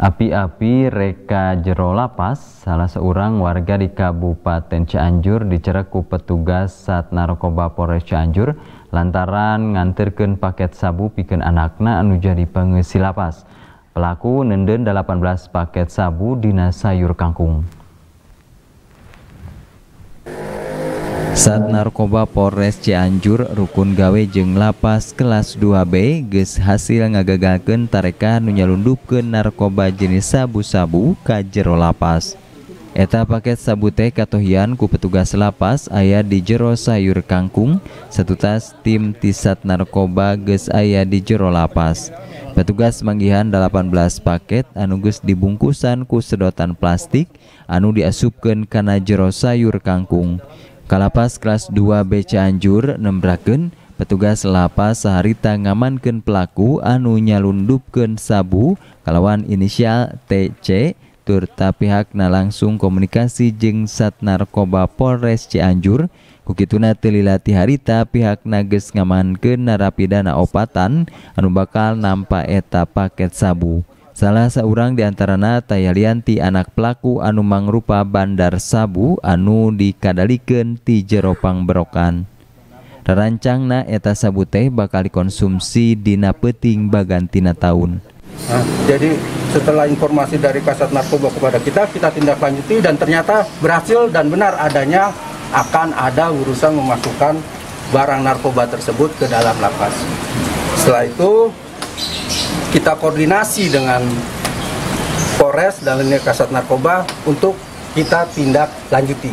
Api-api Reka Jero Lapas, salah seorang warga di Kabupaten Cianjur dicereku petugas saat narkoba Polres Cianjur lantaran nganterkan paket sabu piken anakna anu jadi pengisi lapas. Pelaku nenden 18 paket sabu dinas sayur kangkung. narkoba Polres Cianjur rukun gawe jeng lapas kelas 2B ges hasil ngaga-gaken tareeka anu nyaundduk ke narkoba jenis sabuabu kajero lapas Eteta paket sabbut katoian ku petugas lapas ayah di jero sayur Kakkung satutas tim Tisat narkoba ges ayah di Jero lapas petugas manggihan 18 paket anuges di bungkusan ku sedotan plastik anu diasubken Kan Jero sayur Kakkung. Kalapas kelas 2B Cianjur nembraken petugas lapas saharita ngamankan pelaku anu nyalundupkan sabu kalawan inisial TC turta na langsung komunikasi jeng Sat Narkoba Polres Cianjur kukituna telilati harita pihak nages ngamankan narapidana opatan anu bakal nampak eta paket sabu Salah seorang di antarana Tayalianti anak pelaku anu mangrupa bandar sabu anu dikadaliken ti jeropang berokan. Rancangna eta sabu teh bakal dikonsumsi dina peting bagantina tahun. Nah, jadi setelah informasi dari kasat narkoba kepada kita, kita tindak lanjuti dan ternyata berhasil dan benar adanya akan ada urusan memasukkan barang narkoba tersebut ke dalam lapas. Setelah itu kita koordinasi dengan Polres dan Lini Kasat Narkoba untuk kita tindak lanjuti.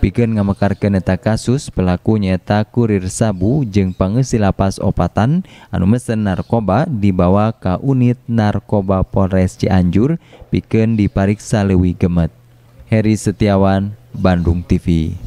Pikir ngamekarkeun neta kasus pelaku nyata kurir sabu jeng pengisi lapas opatan anu mesen narkoba dibawa ke unit narkoba Polres Cianjur pikir dipariksa lewi gemet. Heri Setiawan, Bandung TV.